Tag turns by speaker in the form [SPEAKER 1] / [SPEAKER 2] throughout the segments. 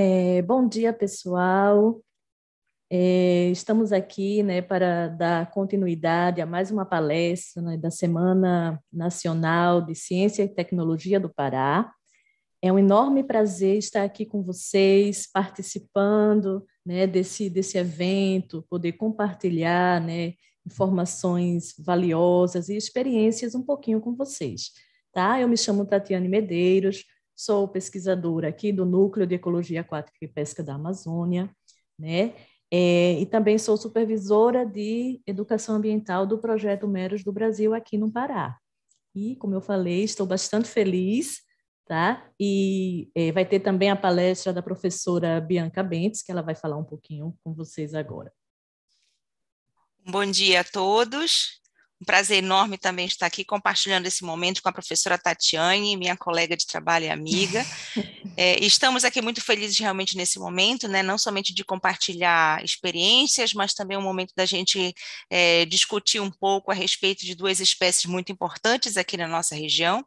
[SPEAKER 1] É, bom dia, pessoal. É, estamos aqui né, para dar continuidade a mais uma palestra né, da Semana Nacional de Ciência e Tecnologia do Pará. É um enorme prazer estar aqui com vocês, participando né, desse, desse evento, poder compartilhar né, informações valiosas e experiências um pouquinho com vocês. Tá? Eu me chamo Tatiane Medeiros, sou pesquisadora aqui do Núcleo de Ecologia Aquática e Pesca da Amazônia, né? É, e também sou supervisora de educação ambiental do projeto Meros do Brasil aqui no Pará. E, como eu falei, estou bastante feliz, tá? E é, vai ter também a palestra da professora Bianca Bentes, que ela vai falar um pouquinho com vocês agora.
[SPEAKER 2] Bom dia a todos. Um prazer enorme também estar aqui compartilhando esse momento com a professora Tatiane, minha colega de trabalho e amiga. É, estamos aqui muito felizes realmente nesse momento, né? não somente de compartilhar experiências, mas também um momento da gente é, discutir um pouco a respeito de duas espécies muito importantes aqui na nossa região,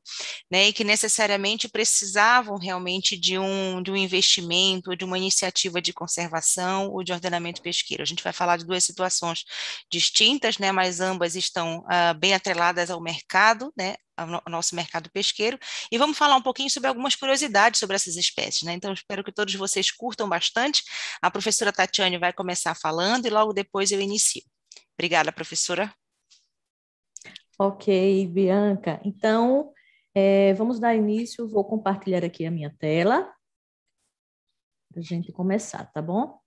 [SPEAKER 2] né? e que necessariamente precisavam realmente de um, de um investimento, de uma iniciativa de conservação ou de ordenamento pesqueiro. A gente vai falar de duas situações distintas, né? mas ambas estão uh, bem atreladas ao mercado, né, ao nosso mercado pesqueiro, e vamos falar um pouquinho sobre algumas curiosidades sobre essas espécies. Né? Então, espero que todos vocês curtam bastante. A professora Tatiane vai começar falando e logo depois eu inicio. Obrigada, professora.
[SPEAKER 1] Ok, Bianca. Então, é, vamos dar início. Vou compartilhar aqui a minha tela para a gente começar, tá bom?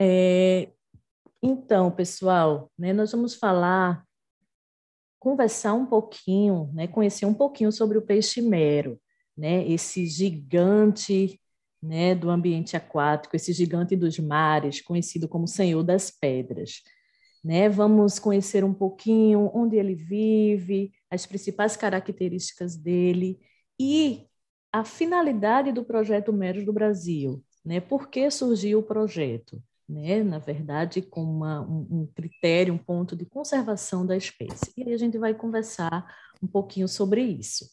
[SPEAKER 1] É, então, pessoal, né, nós vamos falar, conversar um pouquinho, né, conhecer um pouquinho sobre o peixe mero, né, esse gigante né, do ambiente aquático, esse gigante dos mares, conhecido como Senhor das Pedras. Né? Vamos conhecer um pouquinho onde ele vive, as principais características dele e a finalidade do projeto Médios do Brasil, né? Por que surgiu o projeto? Né? Na verdade, com uma, um, um, critério, um ponto de conservação da espécie. E aí a gente vai conversar um pouquinho sobre isso.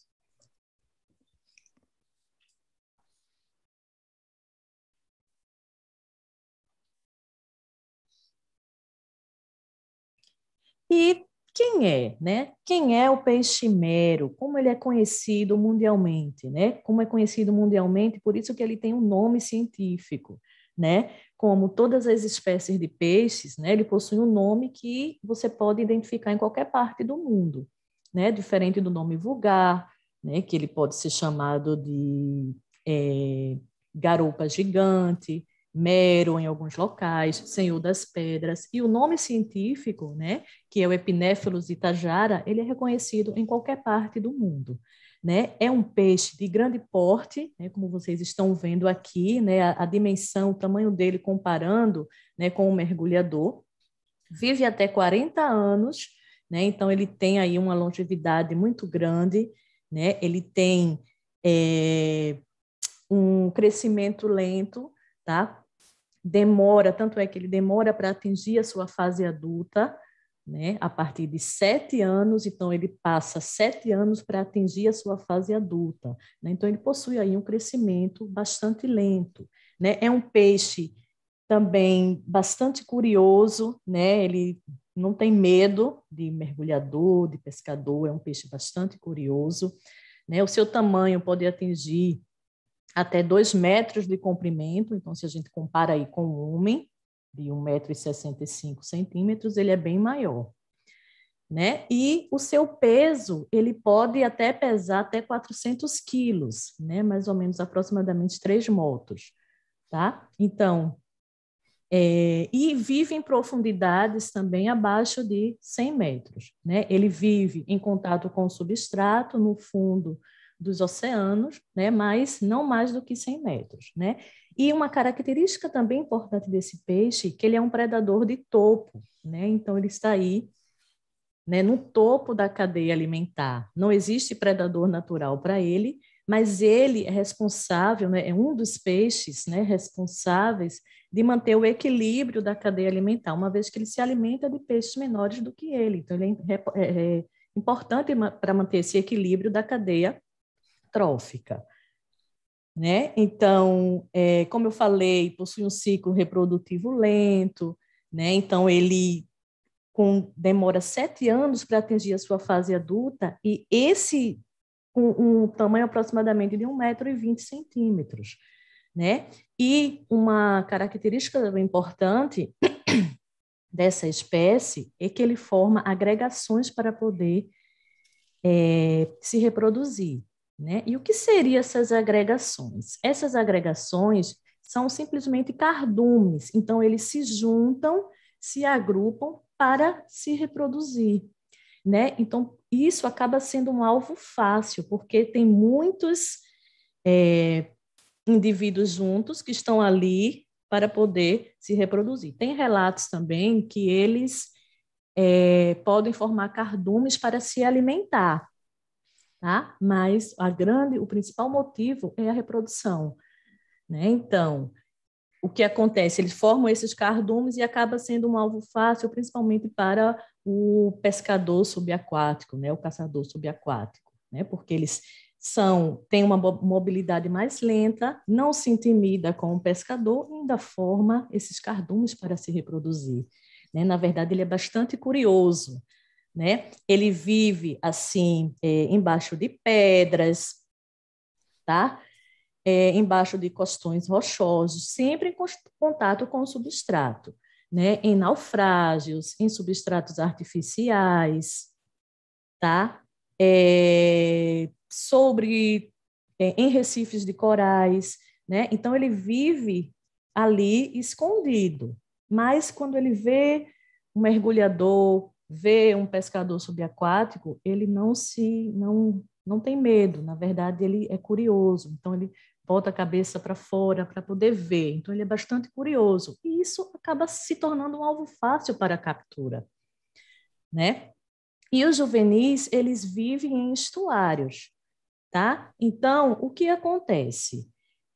[SPEAKER 1] E quem é, né? Quem é o peixe mero? Como ele é conhecido mundialmente, né? Como é conhecido mundialmente, por isso que ele tem um nome científico, né? Como todas as espécies de peixes, né? Ele possui um nome que você pode identificar em qualquer parte do mundo, né? Diferente do nome vulgar, né? Que ele pode ser chamado de é, garupa gigante, mero em alguns locais, senhor das pedras, e o nome científico, né, que é o Epinéphelos itajara, ele é reconhecido em qualquer parte do mundo. Né? É um peixe de grande porte, né? como vocês estão vendo aqui, né? a, a, dimensão, o tamanho dele comparando né, com o mergulhador. Vive até 40 anos, né? então ele tem aí uma longevidade muito grande, né? ele tem é, um crescimento lento, tá? Demora, tanto é que ele demora para atingir a sua fase adulta, né? A partir de sete anos, então ele passa sete anos para atingir a sua fase adulta, né? Então ele possui aí um crescimento bastante lento, né? É um peixe também bastante curioso, né? Ele não tem medo de mergulhador, de pescador, é um peixe bastante curioso, né? O seu tamanho pode atingir até 2 metros de comprimento, então se a gente compara aí com o homem, de 1,65m, ele é bem maior. Né? E o seu peso, ele pode até pesar até 400 quilos, né? mais ou menos aproximadamente 3 motos. Tá? Então, é, e vive em profundidades também abaixo de 100 metros. Né? Ele vive em contato com o substrato, no fundo dos oceanos, né? mas não mais do que 100 metros. Né? E uma característica também importante desse peixe, que ele é um predador de topo, né? então ele está aí né, no topo da cadeia alimentar. Não existe predador natural para ele, mas ele é responsável, né, é um dos peixes né, responsáveis de manter o equilíbrio da cadeia alimentar, uma vez que ele se alimenta de peixes menores do que ele. Então, ele é, é, é importante para manter esse equilíbrio da cadeia trófica, Né? Então, é, como eu falei, possui um ciclo reprodutivo lento, né? então ele com, demora sete anos para atingir a sua fase adulta, e esse um, um tamanho aproximadamente de 1,20m. Né? E uma característica importante dessa espécie é que ele forma agregações para poder é, se reproduzir. Né? E o que seriam essas agregações? Essas agregações são simplesmente cardumes, então eles se juntam, se agrupam para se reproduzir. Né? Então, isso acaba sendo um alvo fácil, porque tem muitos é, indivíduos juntos que estão ali para poder se reproduzir. Tem relatos também que eles é, podem formar cardumes para se alimentar tá? Mas a grande, o principal motivo é a reprodução, né? Então, o que acontece? Eles formam esses cardumes e acaba sendo um alvo fácil, principalmente para o pescador subaquático, né? O caçador subaquático, né? Porque eles são têm uma mobilidade mais lenta, não se intimida com o pescador e ainda forma esses cardumes para se reproduzir. Né? Na verdade, ele é bastante curioso né? Ele vive assim é, embaixo de pedras, tá? É, embaixo de costões rochosos, sempre em contato com o substrato, né? Em naufrágios, em substratos artificiais, tá? É, sobre é, em recifes de corais, né? Então ele vive ali escondido, mas quando ele vê um mergulhador, vê um pescador subaquático, ele não se não não tem medo, na verdade ele é curioso, então ele bota a cabeça para fora para poder ver, então ele é bastante curioso e isso acaba se tornando um alvo fácil para a captura, né? E os juvenis eles vivem em estuários, tá? Então o que acontece?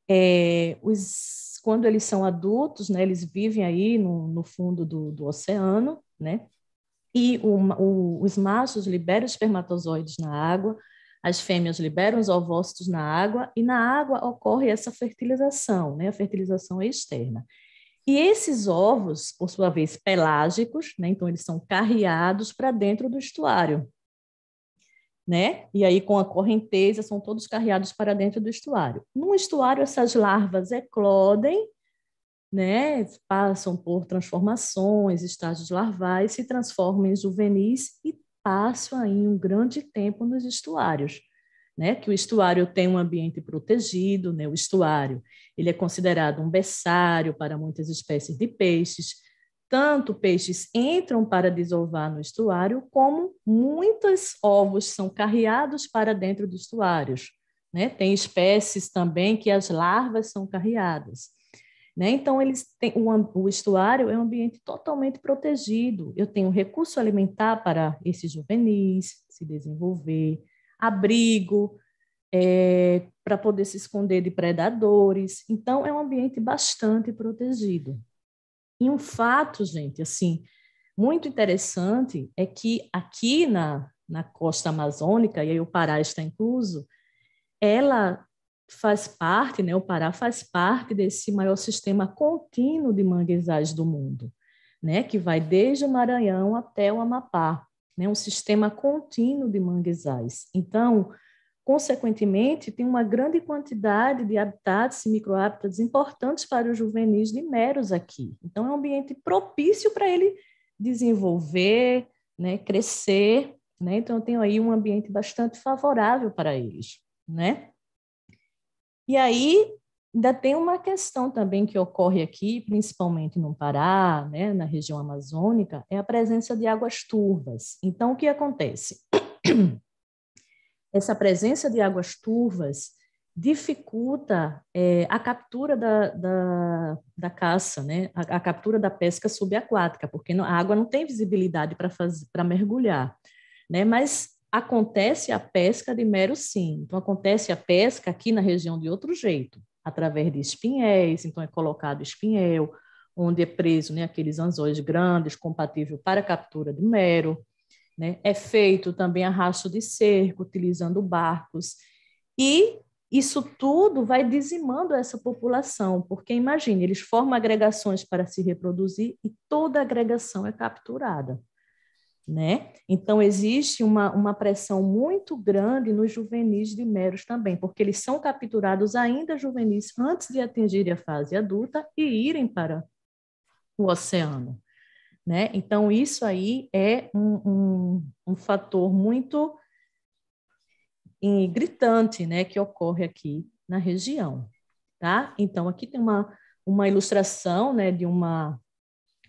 [SPEAKER 1] É, os, quando eles são adultos, né, eles vivem aí no, no fundo do, do oceano, né? e o, o, os machos liberam espermatozoides na água, as fêmeas liberam os ovócitos na água e na água ocorre essa fertilização, né? A fertilização externa. E esses ovos, por sua vez, pelágicos, né? Então eles são carreados para dentro do estuário, né? E aí com a correnteza são todos carreados para dentro do estuário. No estuário essas larvas eclodem né, passam por transformações, estágios larvais, se transformam em juvenis e passam aí um grande tempo nos estuários. Né, que o estuário tem um ambiente protegido, né, o estuário ele é considerado um berçário para muitas espécies de peixes, tanto peixes entram para desovar no estuário, como muitos ovos são carreados para dentro dos estuários. Né? Tem espécies também que as larvas são carreadas. Né? Então, eles têm, o, o estuário é um ambiente totalmente protegido. Eu tenho recurso alimentar para esses juvenis se desenvolver, abrigo é, para poder se esconder de predadores. Então, é um ambiente bastante protegido. E um fato, gente, assim, muito interessante é que aqui na, na costa amazônica, e aí o Pará está incluso, ela faz parte, né, o Pará faz parte desse maior sistema contínuo de manguezais do mundo, né, que vai desde o Maranhão até o Amapá, né, um sistema contínuo de manguezais. Então, consequentemente, tem uma grande quantidade de habitats e microhábitats importantes para os juvenis de meros aqui. Então, é um ambiente propício para ele desenvolver, né, crescer, né? Então, eu tenho aí um ambiente bastante favorável para eles, né? E aí ainda tem uma questão também que ocorre aqui, principalmente no Pará, né, na região amazônica, é a presença de águas turvas. Então, o que acontece? Essa presença de águas turvas dificulta é, a captura da, da, da caça, né? A, a, captura da pesca subaquática, porque a água não tem visibilidade para mergulhar. Né? Mas acontece a pesca de mero sim. Então, acontece a pesca aqui na região de outro jeito, através de espinhéis, então é colocado espinhel, onde é preso né, aqueles anzóis grandes, compatível para a captura de mero. Né? É feito também arrasto de cerco, utilizando barcos. E isso tudo vai dizimando essa população, porque imagine, eles formam agregações para se reproduzir e toda agregação é capturada né? Então, existe uma, uma pressão muito grande nos juvenis de meros também, porque eles são capturados ainda juvenis antes de atingirem a fase adulta e irem para o oceano. Né? Então, isso aí é um, um, um fator muito gritante né, que ocorre aqui na região. Tá? Então, aqui tem uma, uma ilustração né, de uma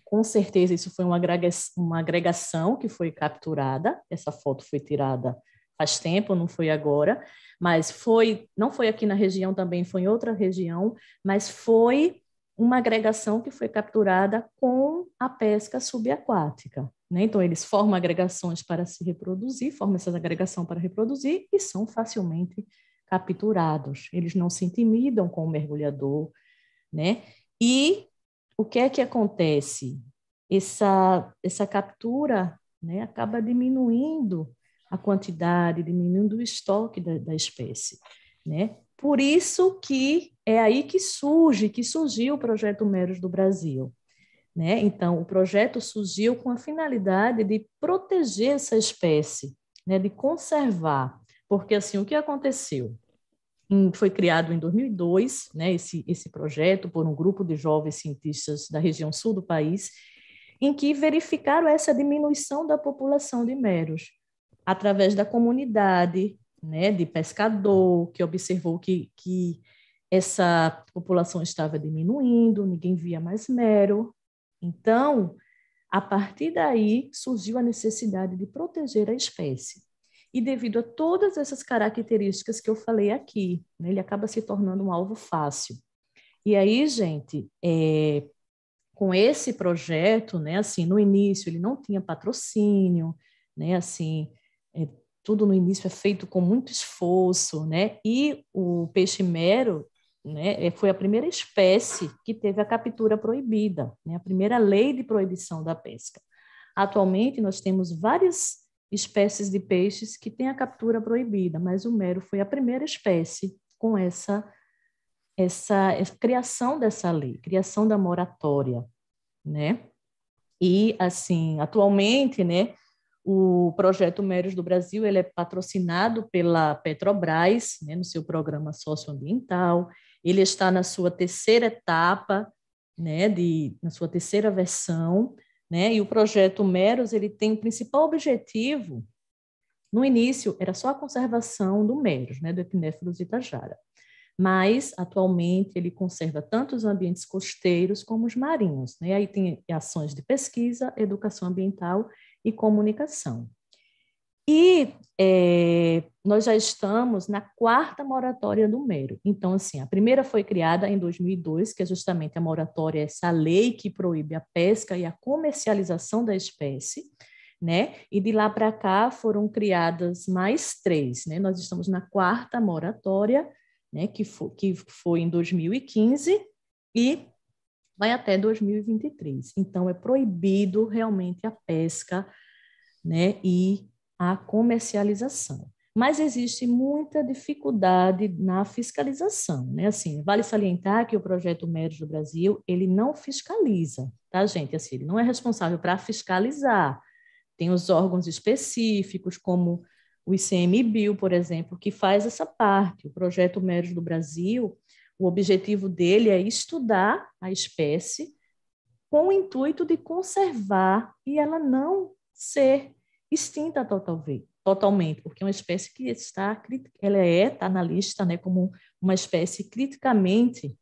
[SPEAKER 1] com certeza isso foi uma agregação, uma agregação que foi capturada, essa foto foi tirada faz tempo, não foi agora, mas foi, não foi aqui na região também, foi em outra região, mas foi uma agregação que foi capturada com a pesca subaquática. Né? Então, eles formam agregações para se reproduzir, formam essas agregações para reproduzir e são facilmente capturados. Eles não se intimidam com o mergulhador, né? E o que é que acontece? Essa, essa captura né, acaba diminuindo a quantidade, diminuindo o estoque da, da espécie. Né? Por isso que é aí que surge, que surgiu o projeto Meros do Brasil. Né? Então, o projeto surgiu com a finalidade de proteger essa espécie, né? de conservar, porque assim, o que aconteceu? Em, foi criado em 2002, né, esse, esse projeto, por um grupo de jovens cientistas da região sul do país, em que verificaram essa diminuição da população de meros, através da comunidade né, de pescador, que observou que, que essa população estava diminuindo, ninguém via mais mero. Então, a partir daí surgiu a necessidade de proteger a espécie. E devido a todas essas características que eu falei aqui, né, ele acaba se tornando um alvo fácil. E aí, gente, é, com esse projeto, né, assim, no início ele não tinha patrocínio, né, assim, é, tudo no início é feito com muito esforço, né, e o peixe mero, né, é, foi a primeira espécie que teve a captura proibida, né, a primeira lei de proibição da pesca. Atualmente nós temos várias espécies de peixes que têm a captura proibida, mas o mero foi a primeira espécie com essa, essa, essa criação dessa lei, criação da moratória, né? E assim, atualmente, né, o projeto mero do Brasil ele é patrocinado pela Petrobras, né, no seu programa socioambiental. Ele está na sua terceira etapa, né, de, na sua terceira versão né? E o projeto Meros, ele tem o principal objetivo, no início era só a conservação do Meros, né, do Epinéfilos Itajara. Mas atualmente ele conserva tanto os ambientes costeiros como os marinhos, né? E aí tem ações de pesquisa, educação ambiental e comunicação. E é, nós já estamos na quarta moratória do Mero. Então, assim, a primeira foi criada em 2002, que é justamente a moratória, essa lei que proíbe a pesca e a comercialização da espécie, né? E de lá para cá foram criadas mais três, né? Nós estamos na quarta moratória, né? Que, foi, que foi em 2015 e vai até 2023. Então, é proibido realmente a pesca, né? E a comercialização. Mas existe muita dificuldade na fiscalização, né? Assim, vale salientar que o projeto Médios do Brasil, ele não fiscaliza, tá, gente? Assim, ele não é responsável para fiscalizar. Tem os órgãos específicos, como o ICMBio, por exemplo, que faz essa parte. O projeto Médios do Brasil, o objetivo dele é estudar a espécie com o intuito de conservar e ela não ser extinta totalmente, totalmente, porque é uma espécie que está, ela é, está na lista, né, como uma espécie criticamente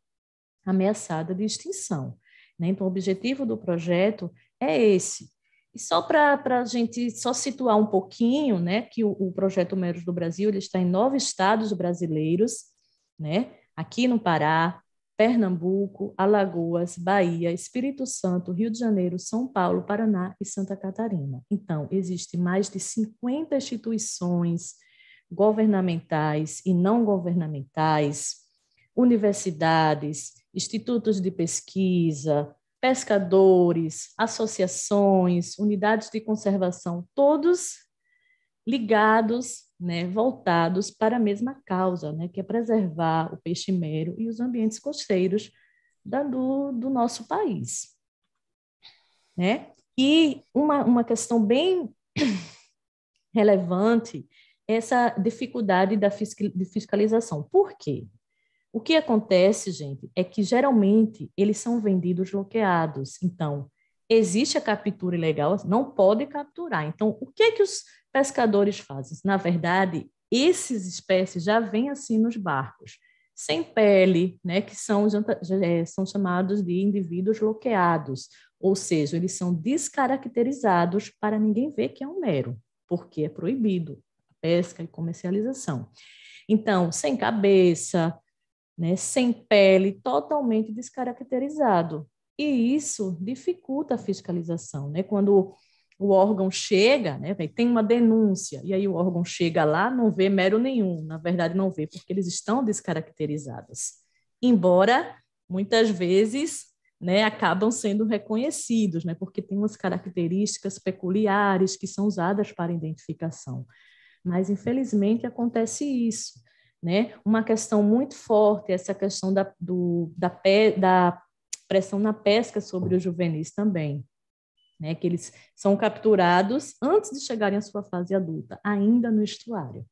[SPEAKER 1] ameaçada de extinção. Né? Então, o objetivo do projeto é esse. E só para a gente só situar um pouquinho, né, que o, o projeto Meros do Brasil ele está em nove estados brasileiros, né, aqui no Pará, Pernambuco, Alagoas, Bahia, Espírito Santo, Rio de Janeiro, São Paulo, Paraná e Santa Catarina. Então, existem mais de 50 instituições governamentais e não governamentais, universidades, institutos de pesquisa, pescadores, associações, unidades de conservação, todos ligados né, voltados para a mesma causa, né, que é preservar o peixe mero e os ambientes costeiros da, do, do nosso país. Né? E uma, uma questão bem relevante é essa dificuldade da fiscalização. Por quê? O que acontece, gente, é que geralmente eles são vendidos bloqueados. Então, existe a captura ilegal, não pode capturar. Então, o que é que os pescadores fazem? Na verdade, esses espécies já vêm assim nos barcos, sem pele, né, que são, é, são chamados de indivíduos bloqueados, ou seja, eles são descaracterizados para ninguém ver que é um mero, porque é proibido a pesca e comercialização. Então, sem cabeça, né, sem pele, totalmente descaracterizado. E isso dificulta a fiscalização, né? Quando o órgão chega, né, tem uma denúncia, e aí o órgão chega lá, não vê mero nenhum, na verdade não vê, porque eles estão descaracterizados. Embora, muitas vezes, né, acabam sendo reconhecidos, né, porque tem umas características peculiares que são usadas para identificação. Mas, infelizmente, acontece isso. Né? Uma questão muito forte, é essa questão da, do, da, da pressão na pesca sobre os juvenis também. Né, que eles são capturados antes de chegarem à sua fase adulta, ainda no estuário.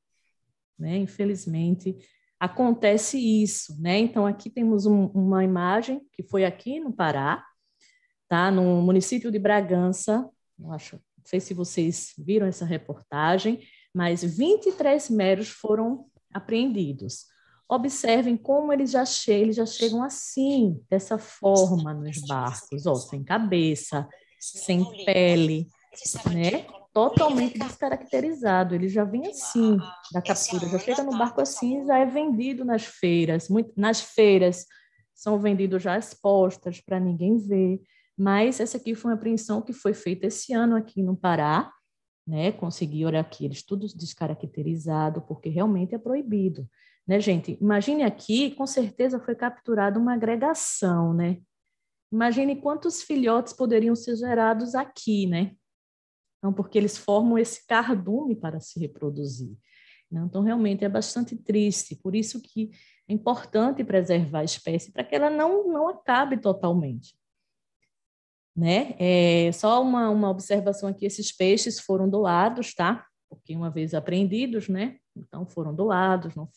[SPEAKER 1] Né? Infelizmente, acontece isso. Né? Então, aqui temos um, uma imagem que foi aqui no Pará, tá? no município de Bragança. Não, acho, não sei se vocês viram essa reportagem, mas 23 meros foram apreendidos. Observem como eles já, eles já chegam assim, dessa forma nos barcos, ó, sem cabeça, sem pele, né? Totalmente descaracterizado. Ele já vem assim da captura, já chega no barco assim, já é vendido nas feiras, muito, nas feiras são vendidos já expostas para ninguém ver. Mas essa aqui foi uma apreensão que foi feita esse ano aqui no Pará, né? Conseguiram aqui eles tudo descaracterizado, porque realmente é proibido. Né, gente? Imagine aqui, com certeza foi capturada uma agregação, né? Imagine quantos filhotes poderiam ser gerados aqui, né? Então, porque eles formam esse cardume para se reproduzir. Né? Então, realmente é bastante triste. Por isso que é importante preservar a espécie para que ela não, não acabe totalmente. Né? É, só uma, uma observação aqui: esses peixes foram doados, tá? Porque uma vez apreendidos, né? Então foram doados, não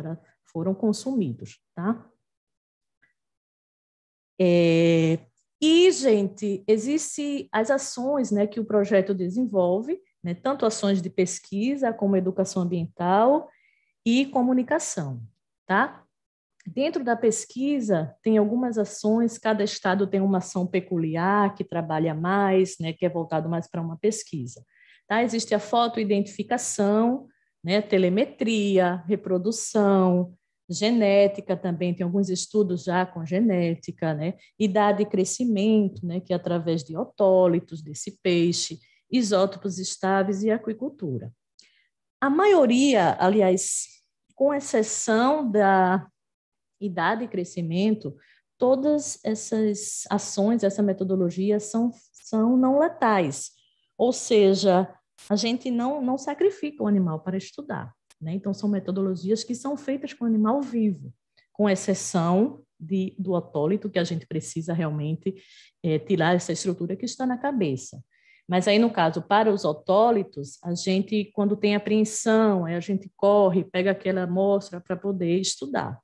[SPEAKER 1] para, foram consumidos, tá? É, e, gente, existem as ações né, que o projeto desenvolve, né, tanto ações de pesquisa, como educação ambiental e comunicação, tá? Dentro da pesquisa, tem algumas ações, cada estado tem uma ação peculiar, que trabalha mais, né, que é voltado mais para uma pesquisa. Tá? Existe a fotoidentificação, né? Telemetria, reprodução, genética também, tem alguns estudos já com genética, né? Idade e crescimento, né? Que é através de otólitos desse peixe, isótopos estáveis e aquicultura. A maioria, aliás, com exceção da idade e crescimento, todas essas ações, essa metodologia são, são não letais, ou seja, a gente não, não sacrifica o animal para estudar. Né? Então, são metodologias que são feitas com animal vivo, com exceção de, do otólito, que a gente precisa realmente é, tirar essa estrutura que está na cabeça. Mas aí, no caso, para os otólitos, a gente, quando tem apreensão, a gente corre, pega aquela amostra para poder estudar,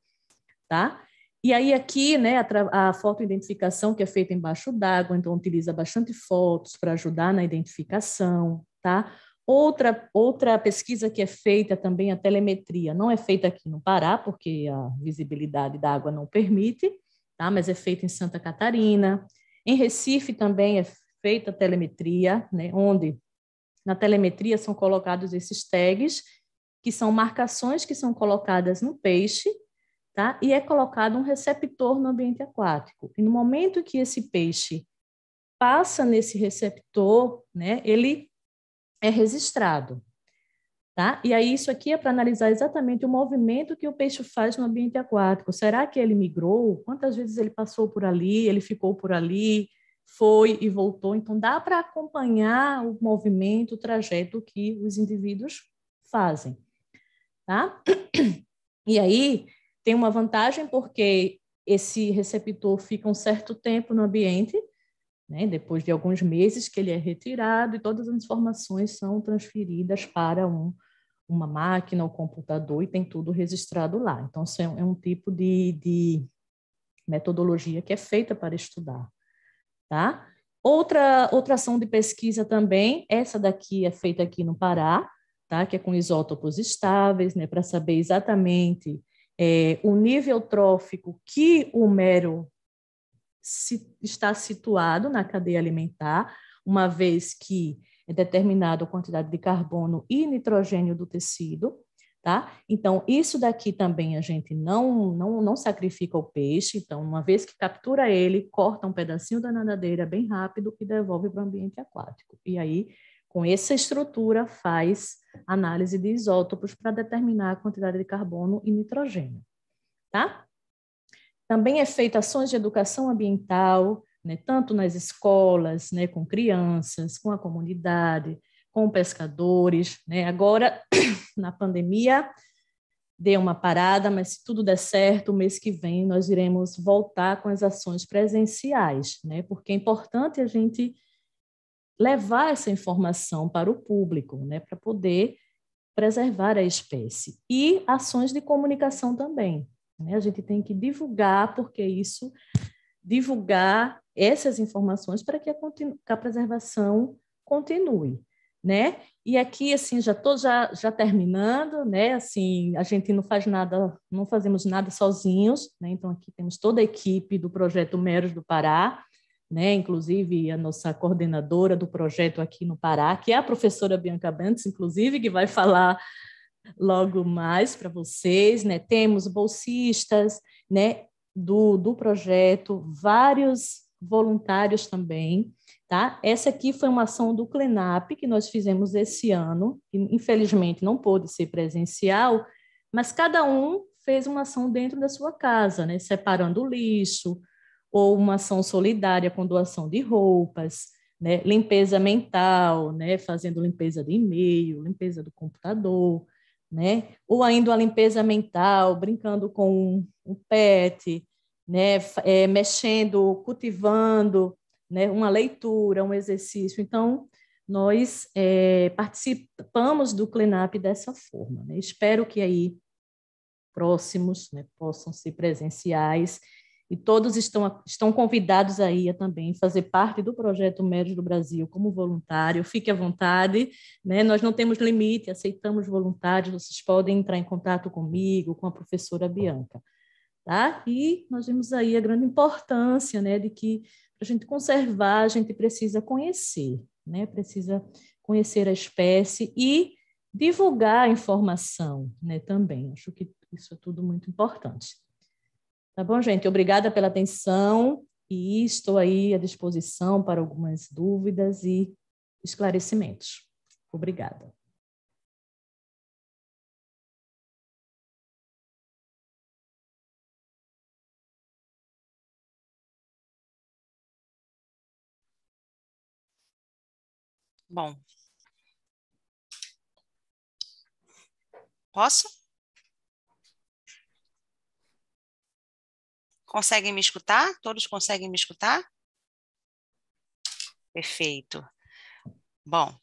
[SPEAKER 1] tá? E aí aqui, né, a, a fotoidentificação que é feita embaixo d'água, então utiliza bastante fotos para ajudar na identificação, tá? Outra, outra pesquisa que é feita também, a telemetria, não é feita aqui no Pará, porque a visibilidade da água não permite, tá? mas é feita em Santa Catarina. Em Recife também é feita a telemetria, né? onde na telemetria são colocados esses tags, que são marcações que são colocadas no peixe, tá? e é colocado um receptor no ambiente aquático. E no momento que esse peixe passa nesse receptor, né, ele é registrado. Tá? E aí, isso aqui é para analisar exatamente o movimento que o peixe faz no ambiente aquático. Será que ele migrou? Quantas vezes ele passou por ali? Ele ficou por ali? Foi e voltou? Então, dá para acompanhar o movimento, o trajeto que os indivíduos fazem. Tá? E aí, tem uma vantagem porque esse receptor fica um certo tempo no ambiente, né? Depois de alguns meses que ele é retirado e todas as informações são transferidas para um, uma máquina ou um computador e tem tudo registrado lá. Então, isso é um, é um tipo de, de metodologia que é feita para estudar. Tá? Outra, outra ação de pesquisa também, essa daqui é feita aqui no Pará, tá? que é com isótopos estáveis, né? para saber exatamente é, o nível trófico que o mero se, está situado na cadeia alimentar, uma vez que é determinada a quantidade de carbono e nitrogênio do tecido, tá? Então, isso daqui também a gente não, não, não sacrifica o peixe, então, uma vez que captura ele, corta um pedacinho da nadadeira bem rápido e devolve para o ambiente aquático. E aí, com essa estrutura, faz análise de isótopos para determinar a quantidade de carbono e nitrogênio, tá? Também é feita ações de educação ambiental, né, tanto nas escolas, né, com crianças, com a comunidade, com pescadores. Né? Agora, na pandemia, deu uma parada, mas se tudo der certo, o mês que vem nós iremos voltar com as ações presenciais, né? porque é importante a gente levar essa informação para o público, né? para poder preservar a espécie. E ações de comunicação também. Né? A gente tem que divulgar, porque é isso, divulgar essas informações para que a, a preservação continue. Né? E aqui, assim, já estou já, já terminando, né? Assim, a gente não faz nada, não fazemos nada sozinhos, né? Então, aqui temos toda a equipe do projeto Meros do Pará, né? Inclusive, a nossa coordenadora do projeto aqui no Pará, que é a professora Bianca Bentes, inclusive, que vai falar logo mais para vocês, né? Temos bolsistas, né, do, do projeto, vários voluntários também, tá? Essa aqui foi uma ação do CLENAP que nós fizemos esse ano, que infelizmente não pôde ser presencial, mas cada um fez uma ação dentro da sua casa, né? Separando lixo, ou uma ação solidária com doação de roupas, né? limpeza mental, né? fazendo limpeza de e-mail, limpeza do computador, né? Ou ainda uma limpeza mental, brincando com um pet, né? É, mexendo, cultivando, né? Uma leitura, um exercício. Então, nós é, participamos do Up dessa forma. Né? Espero que aí próximos né, possam ser presenciais e todos estão, estão convidados aí a também fazer parte do projeto Médios do Brasil como voluntário. Fique à vontade, né? nós não temos limite, aceitamos voluntários, vocês podem entrar em contato comigo, com a professora Bianca. Tá? E nós vemos aí a grande importância né, de que para a gente conservar, a gente precisa conhecer, né? precisa conhecer a espécie e divulgar a informação né, também. Acho que isso é tudo muito importante. Tá bom, gente? Obrigada pela atenção e estou aí à disposição para algumas dúvidas e esclarecimentos. Obrigada. Bom. Posso?
[SPEAKER 2] Conseguem me escutar? Todos conseguem me escutar? Perfeito. Bom,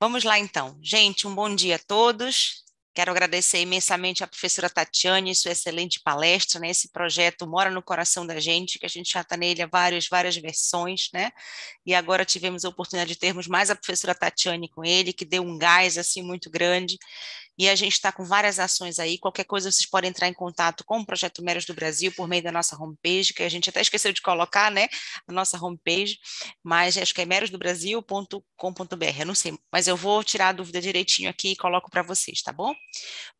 [SPEAKER 2] vamos lá então. Gente, um bom dia a todos. Quero agradecer imensamente à professora Tatiane sua excelente palestra, né? Esse projeto mora no coração da gente, que a gente já está nele há várias, várias versões, né? E agora tivemos a oportunidade de termos mais a professora Tatiane com ele, que deu um gás, assim, muito grande e a gente está com várias ações aí. Qualquer coisa vocês podem entrar em contato com o Projeto Meros do Brasil por meio da nossa homepage, que a gente até esqueceu de colocar, né? A nossa homepage, mas acho que é merosdobrasil.com.br, eu não sei, mas eu vou tirar a dúvida direitinho aqui e coloco para vocês, tá bom?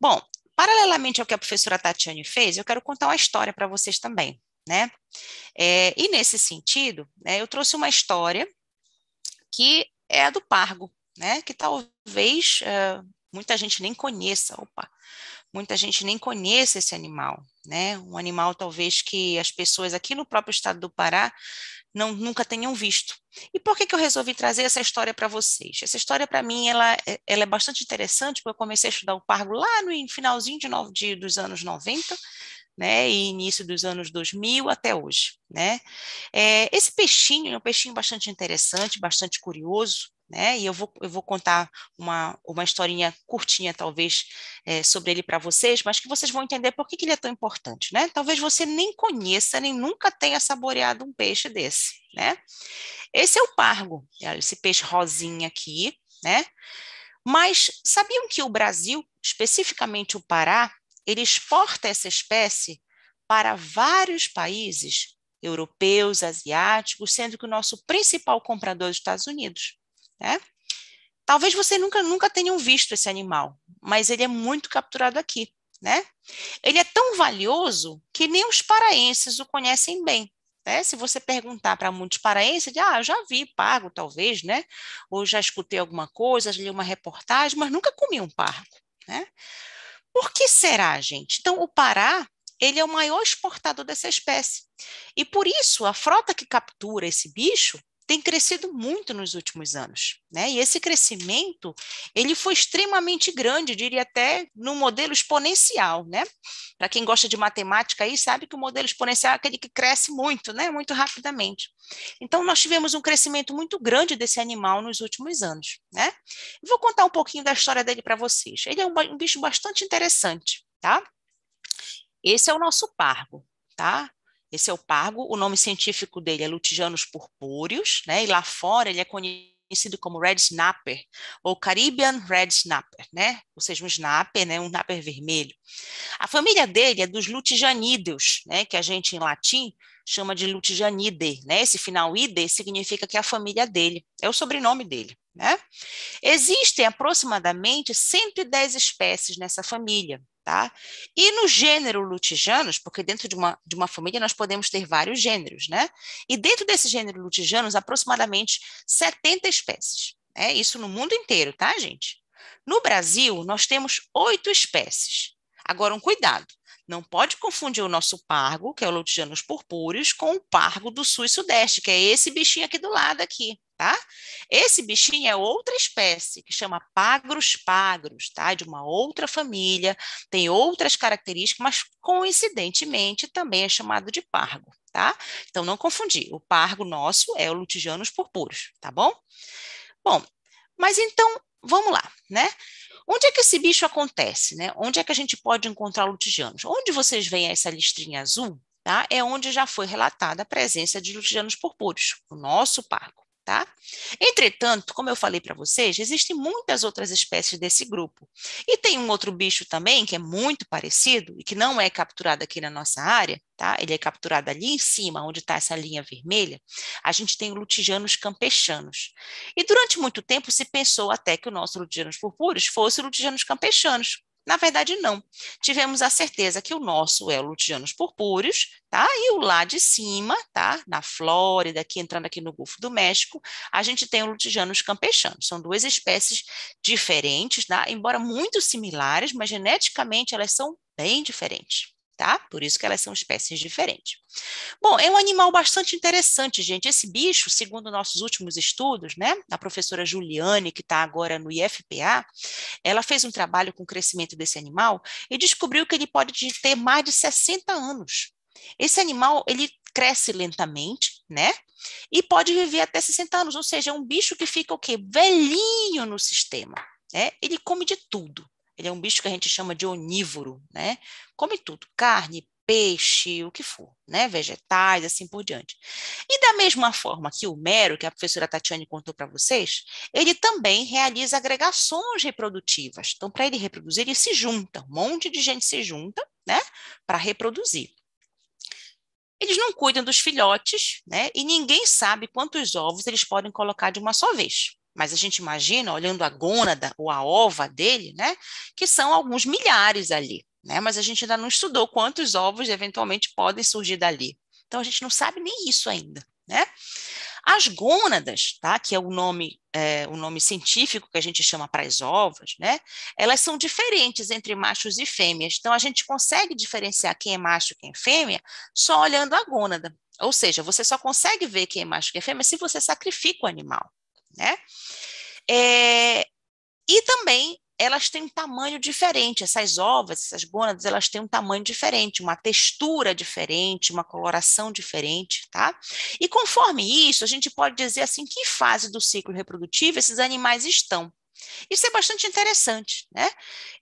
[SPEAKER 2] Bom, paralelamente ao que a professora Tatiane fez, eu quero contar uma história para vocês também, né? É, e nesse sentido, né, eu trouxe uma história que é a do Pargo, né? Que talvez uh, muita gente nem conheça, opa, muita gente nem conheça esse animal, né? Um animal talvez que as pessoas aqui no próprio estado do Pará não, nunca tenham visto. E por que, que eu resolvi trazer essa história para vocês? Essa história, para mim, ela, é, ela é bastante interessante, porque eu comecei a estudar o pargo lá no finalzinho de, no, de dos anos 90, né, e início dos anos 2000 até hoje, né. É, esse peixinho é um peixinho bastante interessante, bastante curioso, né? E eu vou, eu vou contar uma, uma historinha curtinha, talvez, é, sobre ele para vocês, mas que vocês vão entender por que, que ele é tão importante, né? Talvez você nem conheça, nem nunca tenha saboreado um peixe desse, né? Esse é o pargo, é, esse peixe rosinha aqui, né? Mas sabiam que o Brasil, especificamente o Pará, ele exporta essa espécie para vários países europeus, asiáticos, sendo que o nosso principal comprador é os Estados Unidos né? Talvez você nunca, nunca tenham visto esse animal, mas ele é muito capturado aqui, né? Ele é tão valioso que nem os paraenses o conhecem bem. Né? Se você perguntar para muitos paraenses, de, ah, eu já vi pargo, talvez, né? Ou já escutei alguma coisa, já li uma reportagem, mas nunca comi um pargo, né? Por que será, gente? Então, o Pará, ele é o maior exportador dessa espécie. E por isso, a frota que captura esse bicho tem crescido muito nos últimos anos, né? E esse crescimento, ele foi extremamente grande, diria até no modelo exponencial, né? Para quem gosta de matemática aí, sabe que o modelo exponencial é aquele que cresce muito, né? Muito rapidamente. Então nós tivemos um crescimento muito grande desse animal nos últimos anos, né? Eu vou contar um pouquinho da história dele para vocês. Ele é um bicho bastante interessante, tá? Esse é o nosso pargo, tá? Esse é o pargo, o nome científico dele é Lutijanus purpúreos, né? E lá fora ele é conhecido como red snapper ou Caribbean red snapper, né? Ou seja, um snapper, né? Um snapper vermelho. A família dele é dos Lutijanídeos, né? Que a gente em latim chama de Lutijanidae, né? Esse final ide significa que é a família dele, é o sobrenome dele, né? Existem aproximadamente 110 espécies nessa família, Tá? E no gênero lutijanos, porque dentro de uma, de uma família nós podemos ter vários gêneros, né? E dentro desse gênero lutijanos, aproximadamente 70 espécies. É né? isso no mundo inteiro, tá, gente? No Brasil, nós temos oito espécies. Agora, um cuidado. Não pode confundir o nosso pargo, que é o Lutijanus purpúreos, com o pargo do sul e sudeste, que é esse bichinho aqui do lado aqui, tá? Esse bichinho é outra espécie, que chama pagros pagros, tá? De uma outra família, tem outras características, mas coincidentemente também é chamado de pargo, tá? Então não confundir, o pargo nosso é o lutigianus purpuros, tá bom? Bom, mas então vamos lá, né? Onde é que esse bicho acontece, né? Onde é que a gente pode encontrar lutigianos? Onde vocês veem essa listrinha azul, tá? É onde já foi relatada a presença de lutigianos purpuros, o nosso pargo. Tá? Entretanto, como eu falei para vocês, existem muitas outras espécies desse grupo. E tem um outro bicho também que é muito parecido e que não é capturado aqui na nossa área, tá? Ele é capturado ali em cima, onde está essa linha vermelha. A gente tem o lutijanos campechanos. E durante muito tempo se pensou até que o nosso lutijanos purpuris fosse o lutijanos campechanos, na verdade, não. Tivemos a certeza que o nosso é o Lutianos purpúreos, tá? E o lá de cima, tá? Na Flórida, aqui entrando aqui no Golfo do México, a gente tem o Lutianos campechanos. São duas espécies diferentes, tá? Embora muito similares, mas geneticamente elas são bem diferentes tá? Por isso que elas são espécies diferentes. Bom, é um animal bastante interessante, gente. Esse bicho, segundo nossos últimos estudos, né? A professora Juliane, que está agora no IFPA, ela fez um trabalho com o crescimento desse animal e descobriu que ele pode ter mais de 60 anos. Esse animal, ele cresce lentamente, né? E pode viver até 60 anos, ou seja, é um bicho que fica o quê? Velhinho no sistema, né? Ele come de tudo. Ele é um bicho que a gente chama de onívoro, né? Come tudo, carne, peixe, o que for, né? Vegetais, assim por diante. E da mesma forma que o mero, que a professora Tatiane contou para vocês, ele também realiza agregações reprodutivas. Então, para ele reproduzir, ele se junta, um monte de gente se junta, né? Para reproduzir. Eles não cuidam dos filhotes, né? E ninguém sabe quantos ovos eles podem colocar de uma só vez mas a gente imagina, olhando a gônada ou a ova dele, né, que são alguns milhares ali, né, mas a gente ainda não estudou quantos ovos eventualmente podem surgir dali. Então a gente não sabe nem isso ainda, né? As gônadas, tá, que é o nome, é, o nome científico que a gente chama para as ovas, né, elas são diferentes entre machos e fêmeas. Então a gente consegue diferenciar quem é macho e quem é fêmea só olhando a gônada. Ou seja, você só consegue ver quem é macho e quem é fêmea se você sacrifica o animal né? É, e também elas têm um tamanho diferente, essas ovas, essas gônadas, elas têm um tamanho diferente, uma textura diferente, uma coloração diferente, tá? E conforme isso, a gente pode dizer assim, que fase do ciclo reprodutivo esses animais estão. Isso é bastante interessante, né?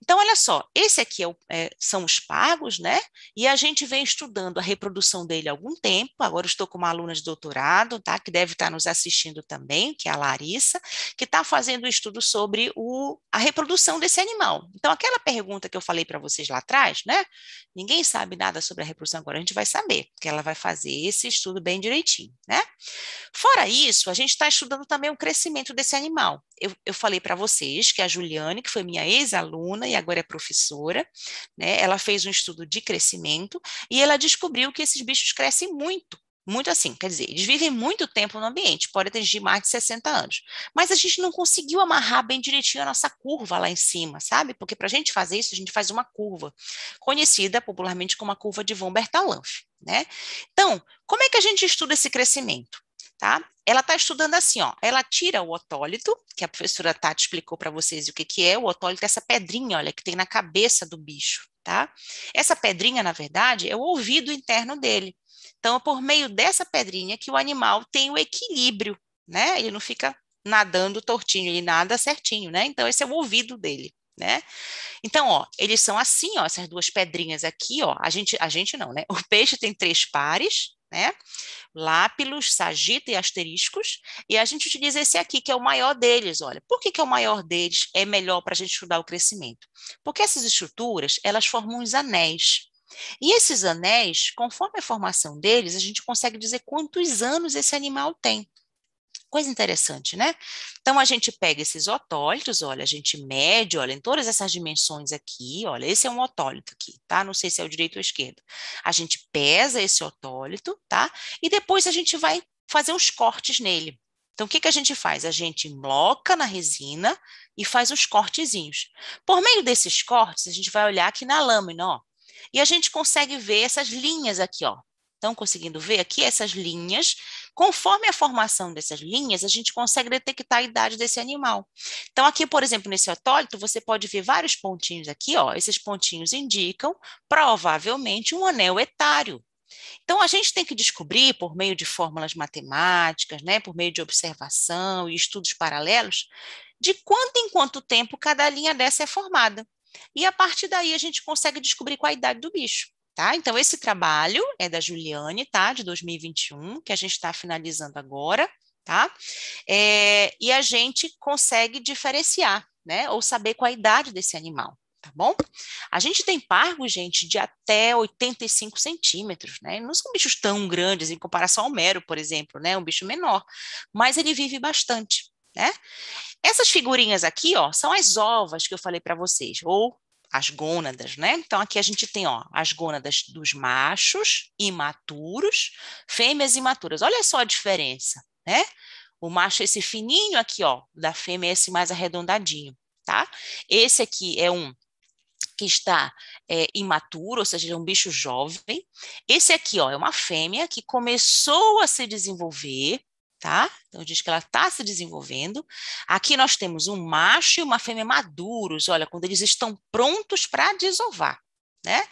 [SPEAKER 2] Então, olha só, esse aqui é o, é, são os pagos, né? E a gente vem estudando a reprodução dele há algum tempo. Agora estou com uma aluna de doutorado, tá? Que deve estar nos assistindo também, que é a Larissa, que está fazendo um estudo sobre o, a reprodução desse animal. Então, aquela pergunta que eu falei para vocês lá atrás, né? Ninguém sabe nada sobre a reprodução agora, a gente vai saber, porque ela vai fazer esse estudo bem direitinho, né? Fora isso, a gente está estudando também o crescimento desse animal. Eu, eu falei para vocês vocês que é a Juliane, que foi minha ex-aluna e agora é professora, né, ela fez um estudo de crescimento e ela descobriu que esses bichos crescem muito. Muito assim, quer dizer, eles vivem muito tempo no ambiente, pode atingir mais de 60 anos. Mas a gente não conseguiu amarrar bem direitinho a nossa curva lá em cima, sabe? Porque para a gente fazer isso, a gente faz uma curva, conhecida popularmente como a curva de Von Bertalanff, né? Então, como é que a gente estuda esse crescimento? Tá? ela está estudando assim, ó, ela tira o otólito, que a professora Tati explicou para vocês o que, que é, o otólito é essa pedrinha, olha, que tem na cabeça do bicho, tá? Essa pedrinha, na verdade, é o ouvido interno dele. Então, é por meio dessa pedrinha que o animal tem o equilíbrio, né? Ele não fica nadando tortinho, ele nada certinho, né? Então, esse é o ouvido dele. Né? Então, ó, eles são assim, ó, essas duas pedrinhas aqui, ó. A gente, a gente não, né? O peixe tem três pares, né? Lápilos, Sagita e asteriscos, e a gente utiliza esse aqui, que é o maior deles. Olha, por que, que é o maior deles é melhor para a gente estudar o crescimento? Porque essas estruturas, elas formam os anéis. E esses anéis, conforme a formação deles, a gente consegue dizer quantos anos esse animal tem coisa interessante, né? Então, a gente pega esses otólitos, olha, a gente mede, olha, em todas essas dimensões aqui, olha, esse é um otólito aqui, tá? Não sei se é o direito ou esquerdo. A gente pesa esse otólito, tá? E depois a gente vai fazer os cortes nele. Então, o que, que a gente faz? A gente bloca na resina e faz os cortezinhos. Por meio desses cortes, a gente vai olhar aqui na lâmina, ó. E a gente consegue ver essas linhas aqui, ó. Estão conseguindo ver aqui essas linhas Conforme a formação dessas linhas, a gente consegue detectar a idade desse animal. Então, aqui, por exemplo, nesse otólito, você pode ver vários pontinhos aqui, ó. Esses pontinhos indicam, provavelmente, um anel etário. Então, a gente tem que descobrir, por meio de fórmulas matemáticas, né, por meio de observação e estudos paralelos, de quanto em quanto tempo cada linha dessa é formada. E a partir daí a gente consegue descobrir qual a idade do bicho. Tá? Então, esse trabalho é da Juliane, tá? De 2021, que a gente está finalizando agora, tá? É, e a gente consegue diferenciar, né? Ou saber qual a idade desse animal, tá bom? A gente tem pargos, gente, de até 85 centímetros, né? Não são bichos tão grandes em comparação ao mero, por exemplo, né? Um bicho menor, mas ele vive bastante, né? Essas figurinhas aqui, ó, são as ovas que eu falei para vocês, ou as gônadas, né? Então aqui a gente tem ó, as gônadas dos machos imaturos, fêmeas imaturas. Olha só a diferença, né? O macho esse fininho aqui, ó, da fêmea esse mais arredondadinho, tá? Esse aqui é um que está é, imaturo, ou seja, é um bicho jovem. Esse aqui, ó, é uma fêmea que começou a se desenvolver, tá? Então diz que ela está se desenvolvendo. Aqui nós temos um macho e uma fêmea maduros, olha, quando eles estão prontos para desovar, né?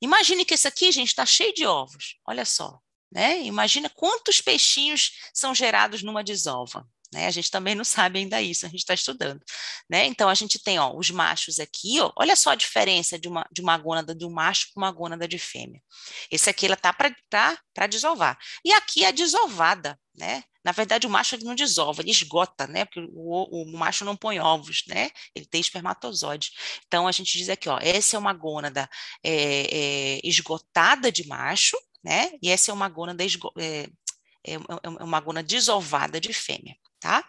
[SPEAKER 2] Imagine que esse aqui, gente, está cheio de ovos, olha só, né? Imagina quantos peixinhos são gerados numa desova, né? A gente também não sabe ainda isso, a gente está estudando. Né? Então, a gente tem ó, os machos aqui, ó, olha só a diferença de uma, de uma gônada de um macho para uma gônada de fêmea. Esse aqui ela está para desovar. E aqui é desovada, né? Na verdade, o macho ele não desova, ele esgota, né? Porque o, o, macho não põe ovos, né? Ele tem espermatozoide. Então, a gente diz aqui, ó, essa é uma gônada é, é, esgotada de macho, né? E essa é uma gônada, esgo, é, é, é, é uma gônada desovada de fêmea tá?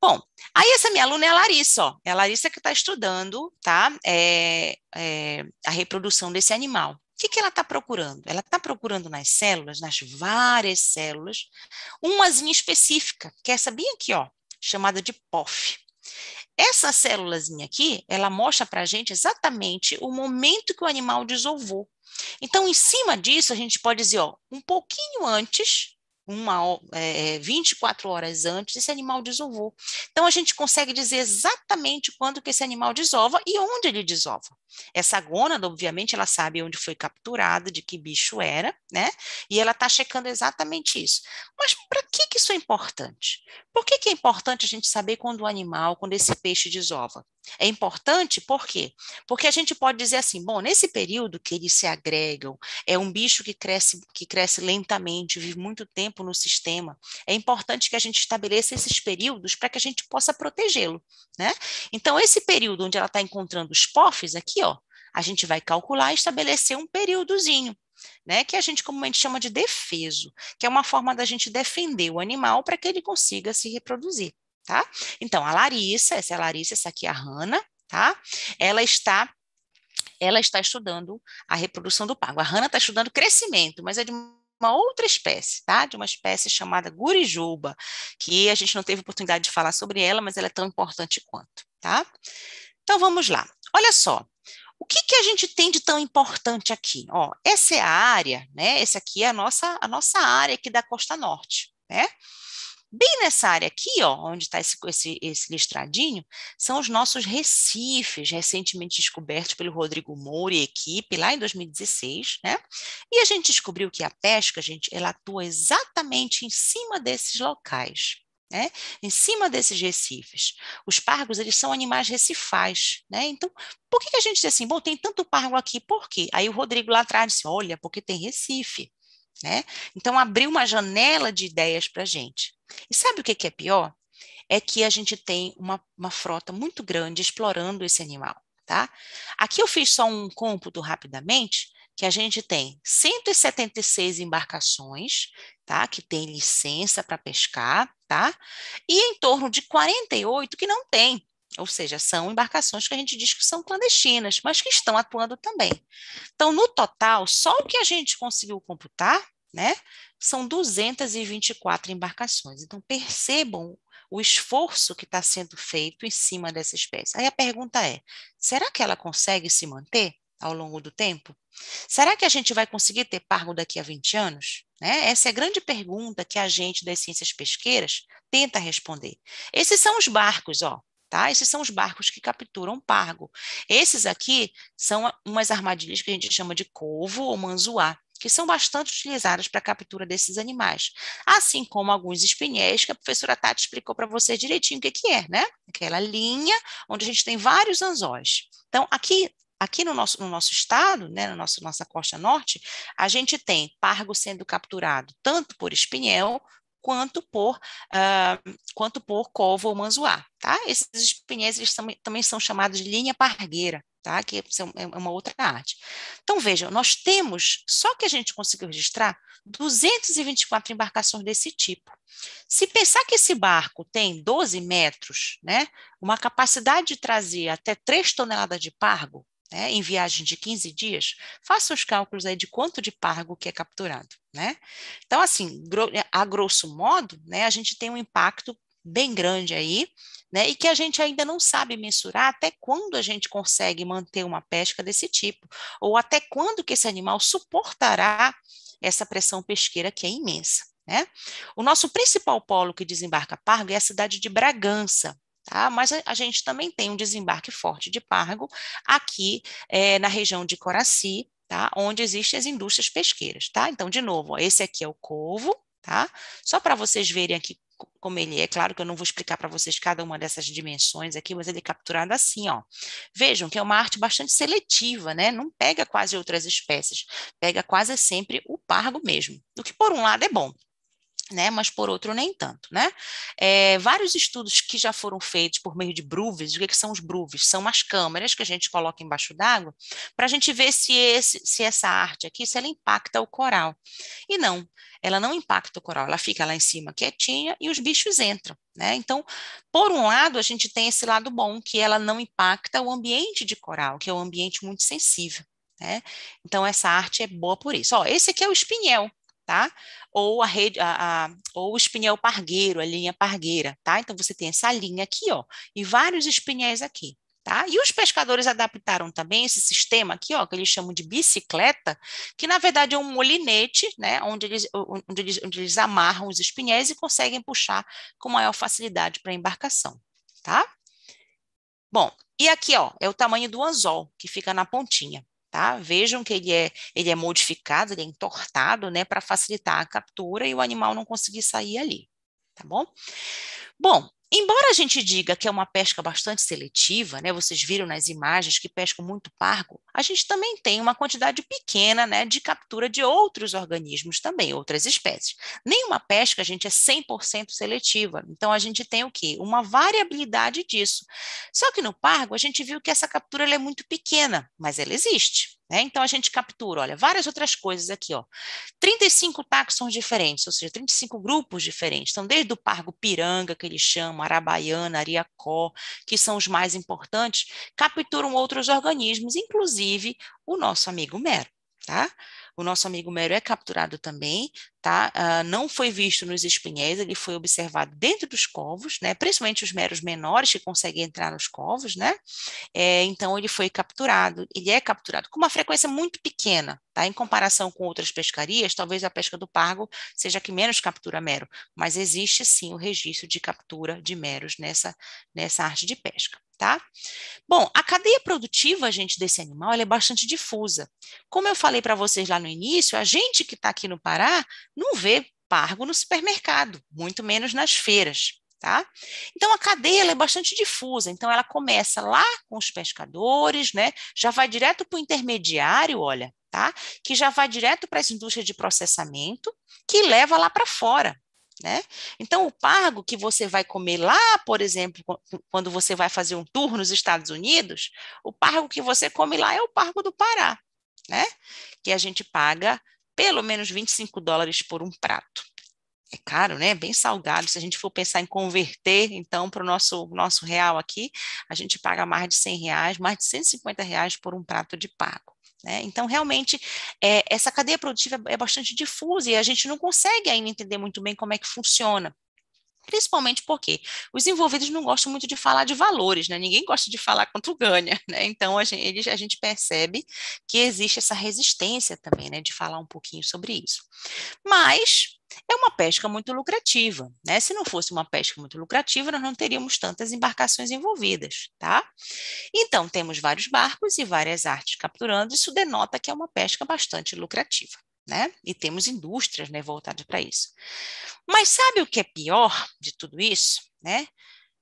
[SPEAKER 2] Bom, aí essa minha aluna é a Larissa, ó. É a Larissa que está estudando, tá? É, é, a reprodução desse animal. O que, que ela está procurando? Ela está procurando nas células, nas várias células, umazinha específica, que é essa bem aqui, ó, chamada de POF. Essa célulazinha aqui, ela mostra para a gente exatamente o momento que o animal desovou. Então, em cima disso, a gente pode dizer, ó, um pouquinho antes uma, é, 24 é, horas antes, esse animal desovou. Então, a gente consegue dizer exatamente quando que esse animal desova e onde ele desova. Essa gônada, obviamente, ela sabe onde foi capturada, de que bicho era, né? E ela está checando exatamente isso. Mas para que, que isso é importante? Por que, que é importante a gente saber quando o animal, quando esse peixe desova? É importante por quê? Porque a gente pode dizer assim, bom, nesse período que eles se agregam, é um bicho que cresce, que cresce lentamente, vive muito tempo no sistema. É importante que a gente estabeleça esses períodos para que a gente possa protegê-lo, né? Então, esse período onde ela está encontrando os pofs aqui, ó, a gente vai calcular e estabelecer um períodozinho. Né, que a gente comumente chama de defeso, que é uma forma da gente defender o animal para que ele consiga se reproduzir tá? Então, a Larissa, essa é a Larissa, essa aqui é a Hanna, tá? Ela está ela está estudando a reprodução do pago. A Hanna está estudando crescimento, mas é de uma outra espécie, tá? De uma espécie chamada gurijuba, que a gente não teve oportunidade de falar sobre ela, mas ela é tão importante quanto, tá? Então vamos lá. Olha só, o que, que a gente tem de tão importante aqui? Ó, essa é a área, né? Essa aqui é a nossa, a nossa área aqui da costa norte, né? Bem nessa área aqui, ó, onde está esse, esse, esse listradinho, são os nossos recifes, recentemente descobertos pelo Rodrigo Moura e equipe, lá em 2016, né? E a gente descobriu que a pesca, gente, ela atua exatamente em cima desses locais. Né? Em cima desses recifes. Os pargos, eles são animais recifais, né? Então, por que, que a gente diz assim, bom, tem tanto pargo aqui, por quê? Aí o Rodrigo lá atrás disse, olha, porque tem recife. Né? Então, abriu uma janela de ideias para a gente. E sabe o que, que é pior? É que a gente tem uma, uma frota muito grande explorando esse animal. Tá? Aqui eu fiz só um cômputo rapidamente, que a gente tem 176 embarcações, tá? Que tem licença para pescar, tá? E em torno de 48 que não tem. Ou seja, são embarcações que a gente diz que são clandestinas, mas que estão atuando também. Então, no total, só o que a gente conseguiu computar, né, são 224 embarcações. Então, percebam o esforço que está sendo feito em cima dessa espécie. Aí a pergunta é: será que ela consegue se manter ao longo do tempo? Será que a gente vai conseguir ter pargo daqui a 20 anos? Né? Essa é a grande pergunta que a gente das ciências pesqueiras tenta responder. Esses são os barcos, ó, Tá? Esses são os barcos que capturam pargo. Esses aqui são umas armadilhas que a gente chama de covo ou manzuá, que são bastante utilizadas para a captura desses animais. Assim como alguns espinhéis, que a professora Tati explicou para vocês direitinho o que, que é, né? Aquela linha onde a gente tem vários anzóis. Então, aqui aqui no nosso, no nosso estado, né, na nossa, nossa costa norte, a gente tem pargo sendo capturado tanto por espinhel quanto por, uh, quanto por covo ou manzoá, tá? Esses espinheiros eles também, também são chamados de linha pargueira, tá? Que é, é uma outra arte. Então, vejam, nós temos, só que a gente conseguiu registrar 224 embarcações desse tipo. Se pensar que esse barco tem 12 metros, né? Uma capacidade de trazer até 3 toneladas de pargo, né, em viagem de 15 dias, faça os cálculos aí de quanto de pargo que é capturado, né? Então, assim, a grosso modo, né, a gente tem um impacto bem grande aí, né, e que a gente ainda não sabe mensurar até quando a gente consegue manter uma pesca desse tipo, ou até quando que esse animal suportará essa pressão pesqueira que é imensa. Né? O nosso principal polo que desembarca pargo é a cidade de Bragança, Tá? Mas a, gente também tem um desembarque forte de pargo aqui é, na região de Coraci, tá? onde existem as indústrias pesqueiras. Tá? Então, de novo, ó, esse aqui é o covo, tá? só para vocês verem aqui como ele é. Claro que eu não vou explicar para vocês cada uma dessas dimensões aqui, mas ele é capturado assim, ó. Vejam que é uma arte bastante seletiva, né? Não pega quase outras espécies, pega quase sempre o pargo mesmo, o que por um lado é bom né, mas por outro nem tanto, né? É, vários estudos que já foram feitos por meio de bruves, o que, é que são os bruves? São as câmeras que a gente coloca embaixo d'água para a gente ver se, esse, se essa arte aqui, se ela impacta o coral. E não, ela não impacta o coral, ela fica lá em cima quietinha e os bichos entram, né? Então, por um lado, a gente tem esse lado bom, que ela não impacta o ambiente de coral, que é um ambiente muito sensível, né. Então, essa arte é boa por isso. Ó, esse aqui é o espinhel, tá? Ou a rede, a, a, ou o espinhel pargueiro, a linha pargueira, tá? Então você tem essa linha aqui, ó, e vários espinhéis aqui. Tá? E os pescadores adaptaram também esse sistema aqui, ó, que eles chamam de bicicleta, que na verdade é um molinete, né, onde eles, onde eles, onde eles amarram os espinhéis e conseguem puxar com maior facilidade para a embarcação. Tá? Bom, e aqui ó, é o tamanho do anzol, que fica na pontinha. Tá? Vejam que ele é, ele é modificado, ele é entortado, né, para facilitar a captura e o animal não conseguir sair ali, tá bom? Bom, Embora a gente diga que é uma pesca bastante seletiva, né, vocês viram nas imagens que pescam muito pargo, a gente também tem uma quantidade pequena né, de captura de outros organismos também, outras espécies. Nenhuma pesca, a gente, é 100% seletiva. Então, a gente tem o quê? Uma variabilidade disso. Só que no pargo, a gente viu que essa captura é muito pequena, mas ela existe. Né? então, a gente captura, olha, várias outras coisas aqui, ó. 35 táxons diferentes, ou seja, 35 grupos diferentes. Então, desde o Pargo Piranga, que eles chamam, Arabaiana, Ariacó, que são os mais importantes, capturam outros organismos, inclusive o nosso amigo Mero, tá? o nosso amigo Mero é capturado também, tá? Uh, não foi visto nos espinhéis, ele foi observado dentro dos covos, né? Principalmente os meros menores que conseguem entrar nos covos, né? É, então ele foi capturado, ele é capturado com uma frequência muito pequena, tá? Em comparação com outras pescarias, talvez a pesca do pargo seja a que menos captura mero, mas existe sim o registro de captura de meros nessa nessa arte de pesca tá? Bom, a cadeia produtiva, gente, desse animal, ela é bastante difusa. Como eu falei para vocês lá no início, a gente que está aqui no Pará não vê pargo no supermercado, muito menos nas feiras, Tá? Então a cadeia é bastante difusa, então ela começa lá com os pescadores, né? Já vai direto para o intermediário, olha, tá? Que já vai direto para as indústrias de processamento, que leva lá para fora. Né? Então, o pargo que você vai comer lá, por exemplo, quando você vai fazer um tour nos Estados Unidos, o pargo que você come lá é o pargo do Pará, né? que a gente paga pelo menos 25 dólares por um prato. É caro, né? Bem salgado. Se a gente for pensar em converter, então, para o nosso, nosso real aqui, a gente paga mais de 100 reais, mais de 150 reais por um prato de pago. Né? Então, realmente, é, essa cadeia produtiva é bastante difusa e a gente não consegue ainda entender muito bem como é que funciona. Principalmente porque os envolvidos não gostam muito de falar de valores, né? Ninguém gosta de falar quanto ganha, né? Então a gente, eles, a gente percebe que existe essa resistência também, né? De falar um pouquinho sobre isso. Mas é uma pesca muito lucrativa, né? Se não fosse uma pesca muito lucrativa, nós não teríamos tantas embarcações envolvidas, tá? Então, temos vários barcos e várias artes capturando, isso denota que é uma pesca bastante lucrativa, né? E temos indústrias, né, voltadas para isso. Mas sabe o que é pior de tudo isso, né?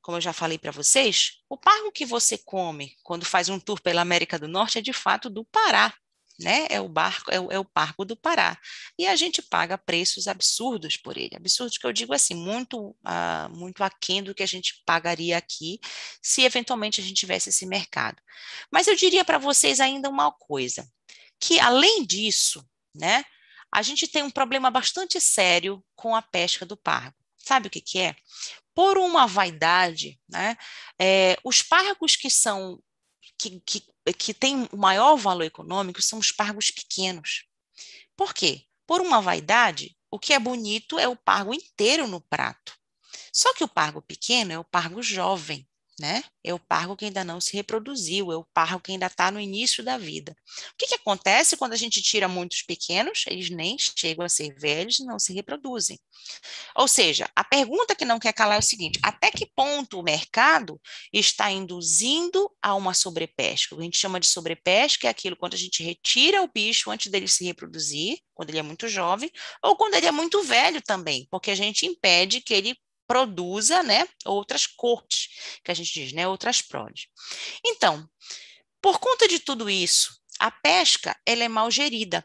[SPEAKER 2] Como eu já falei para vocês, o pargo que você come quando faz um tour pela América do Norte é de fato do Pará, né? É o barco, é o, é o do Pará. E a gente paga preços absurdos por ele. Absurdos que eu digo assim, muito, uh, muito aquém do que a gente pagaria aqui se eventualmente a gente tivesse esse mercado. Mas eu diria para vocês ainda uma coisa, que além disso, né? A gente tem um problema bastante sério com a pesca do pargo. Sabe o que, que é? Por uma vaidade, né, é, os pargos que são que, que, que o maior valor econômico são os pargos pequenos. Por quê? Por uma vaidade, o que é bonito é o pargo inteiro no prato. Só que o pargo pequeno é o pargo jovem né? É o pargo que ainda não se reproduziu, é o pargo que ainda está no início da vida. O que, que acontece quando a gente tira muitos pequenos? Eles nem chegam a ser velhos e não se reproduzem. Ou seja, a pergunta que não quer calar é o seguinte: até que ponto o mercado está induzindo a uma sobrepesca? O que a gente chama de sobrepesca é aquilo quando a gente retira o bicho antes dele se reproduzir, quando ele é muito jovem, ou quando ele é muito velho também, porque a gente impede que ele produza né, outras cortes, que a gente diz, né, outras prodes. Então, por conta de tudo isso, a pesca ela é mal gerida.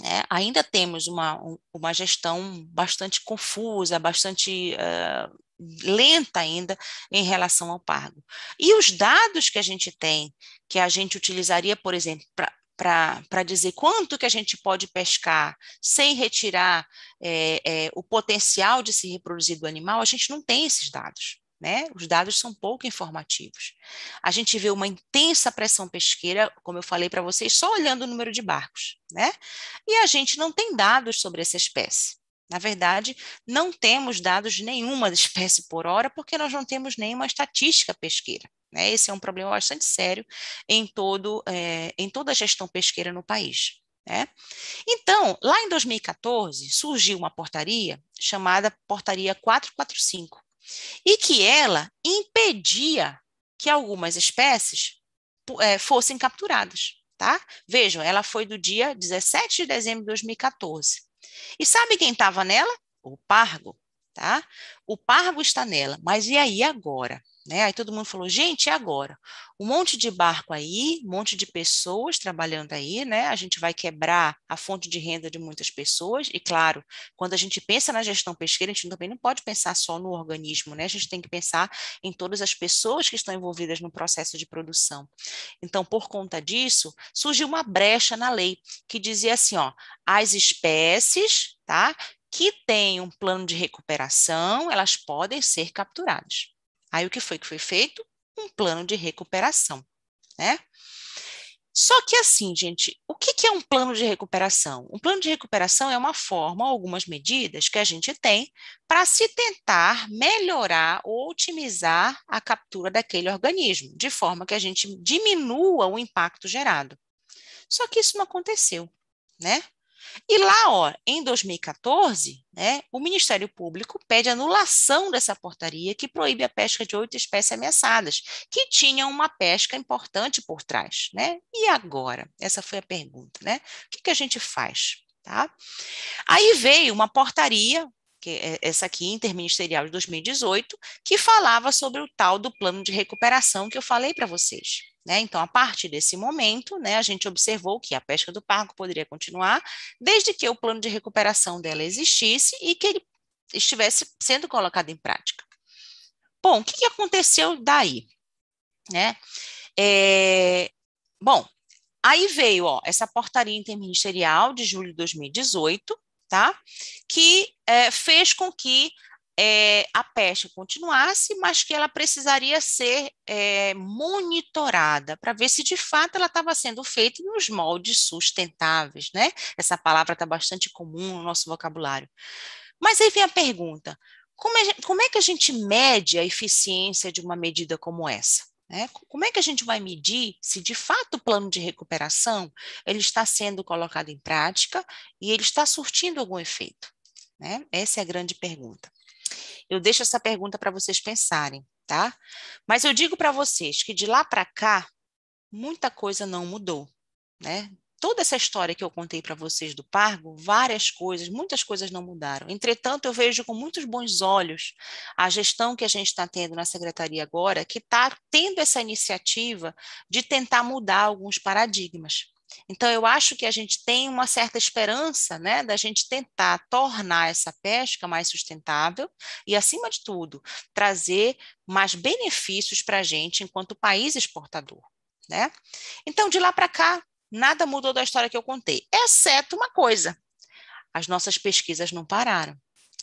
[SPEAKER 2] Né? Ainda temos uma, uma gestão bastante confusa, bastante uh, lenta ainda em relação ao pargo. E os dados que a gente tem, que a gente utilizaria, por exemplo, para para dizer quanto que a gente pode pescar sem retirar é, é, o potencial de se reproduzir do animal, a gente não tem esses dados. Né? Os dados são pouco informativos. A gente vê uma intensa pressão pesqueira, como eu falei para vocês, só olhando o número de barcos, né? E a gente não tem dados sobre essa espécie. Na verdade, não temos dados de nenhuma espécie por hora, porque nós não temos nenhuma estatística pesqueira. Né? Esse é um problema bastante sério em, todo, é, em toda a gestão pesqueira no país. né? Então, lá em 2014, surgiu uma portaria chamada Portaria 445, e que ela impedia que algumas espécies é, fossem capturadas. Tá? Vejam, ela foi do dia 17 de dezembro de 2014. E sabe quem estava nela? O pargo. Tá? O pargo está nela, mas e aí agora? Né? Aí todo mundo falou, gente, e agora? Um monte de barco aí, um monte de pessoas trabalhando aí, né? A gente vai quebrar a fonte de renda de muitas pessoas, e claro, quando a gente pensa na gestão pesqueira, a gente também não pode pensar só no organismo, né? A gente tem que pensar em todas as pessoas que estão envolvidas no processo de produção. Então, por conta disso, surgiu uma brecha na lei que dizia assim: ó, as espécies, tá? Que têm um plano de recuperação, elas podem ser capturadas. Aí o que foi que foi feito? Um plano de recuperação, né? Só que assim, gente, o que, que é um plano de recuperação? Um plano de recuperação é uma forma, algumas medidas que a gente tem para se tentar melhorar ou otimizar a captura daquele organismo, de forma que a gente diminua o impacto gerado. Só que isso não aconteceu, né? E lá, ó, em 2014, né, o Ministério Público pede anulação dessa portaria que proíbe a pesca de oito espécies ameaçadas, que tinha uma pesca importante por trás, né? E agora? Essa foi a pergunta, né? O que, que a gente faz? Tá? Aí veio uma portaria, que é essa aqui, interministerial de 2018, que falava sobre o tal do plano de recuperação que eu falei para vocês. Né? Então, a partir desse momento, né, a gente observou que a pesca do parco poderia continuar desde que o plano de recuperação dela existisse e que ele estivesse sendo colocado em prática. Bom, o que, que aconteceu daí? Né? É, bom, aí veio ó, essa portaria interministerial de julho de 2018, tá? que é, fez com que é, a peste continuasse, mas que ela precisaria ser é, monitorada para ver se de fato ela estava sendo feita nos moldes sustentáveis, né? Essa palavra está bastante comum no nosso vocabulário. Mas aí vem a pergunta: como é, como é que a gente mede a eficiência de uma medida como essa? Né? Como é que a gente vai medir se de fato o plano de recuperação ele está sendo colocado em prática e ele está surtindo algum efeito? Né? Essa é a grande pergunta. Eu deixo essa pergunta para vocês pensarem, tá? Mas eu digo para vocês que de lá para cá, muita coisa não mudou, né? Toda essa história que eu contei para vocês do Pargo, várias coisas, muitas coisas não mudaram. Entretanto, eu vejo com muitos bons olhos a gestão que a gente está tendo na secretaria agora, que está tendo essa iniciativa de tentar mudar alguns paradigmas. Então, eu acho que a gente tem uma certa esperança né, da gente tentar tornar essa pesca mais sustentável e, acima de tudo, trazer mais benefícios para a gente enquanto país exportador. Né? Então, de lá para cá, nada mudou da história que eu contei, exceto uma coisa: as nossas pesquisas não pararam.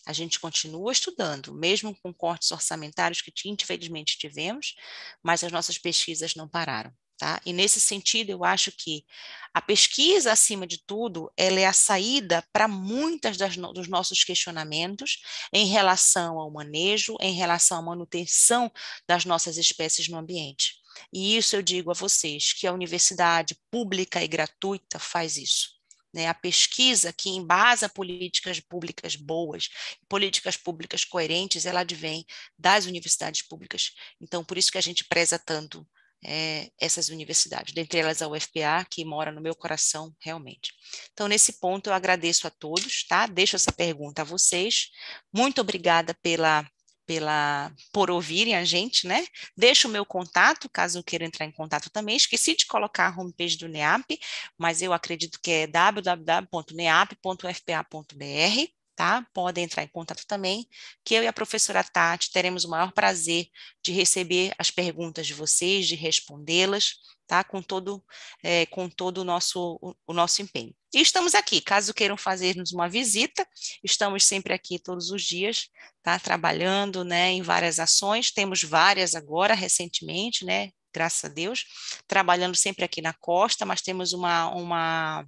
[SPEAKER 2] A gente continua estudando, mesmo com cortes orçamentários que infelizmente tivemos, mas as nossas pesquisas não pararam. Tá? E nesse sentido, eu acho que a pesquisa, acima de tudo, ela é a saída para muitas das no dos nossos questionamentos em relação ao manejo, em relação à manutenção das nossas espécies no ambiente. E isso eu digo a vocês, que a universidade pública e gratuita faz isso. Né? A pesquisa que embasa políticas públicas boas, políticas públicas coerentes, ela advém das universidades públicas. Então, por isso que a gente preza tanto é, essas universidades, dentre elas a UFPA, que mora no meu coração realmente. Então, nesse ponto, eu agradeço a todos, tá? Deixo essa pergunta a vocês. Muito obrigada pela pela por ouvirem a gente, né? Deixo o meu contato, caso eu queira entrar em contato também. Esqueci de colocar a homepage do NEAP, mas eu acredito que é www.neap.fpa.br tá? Podem entrar em contato também, que eu e a professora Tati teremos o maior prazer de receber as perguntas de vocês, de respondê-las, tá? Com todo, é, com todo o nosso, o, o, nosso empenho. E estamos aqui, caso queiram fazer-nos uma visita, estamos sempre aqui todos os dias, tá? Trabalhando, né? Em várias ações, temos várias agora, recentemente, né? Graças a Deus, trabalhando sempre aqui na costa, mas temos uma, uma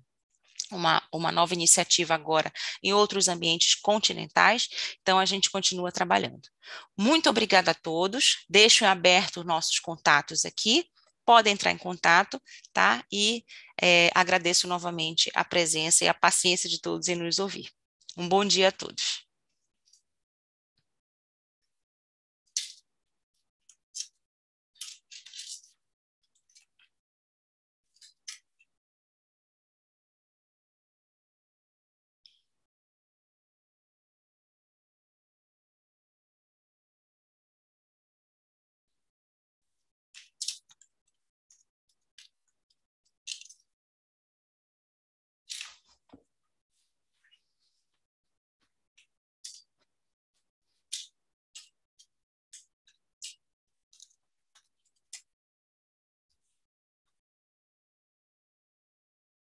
[SPEAKER 2] uma, uma nova iniciativa agora em outros ambientes continentais, então a gente continua trabalhando. Muito obrigada a todos, deixo em aberto nossos contatos aqui, podem entrar em contato, tá? E é, agradeço novamente a presença e a paciência de todos em nos ouvir. Um bom dia a todos.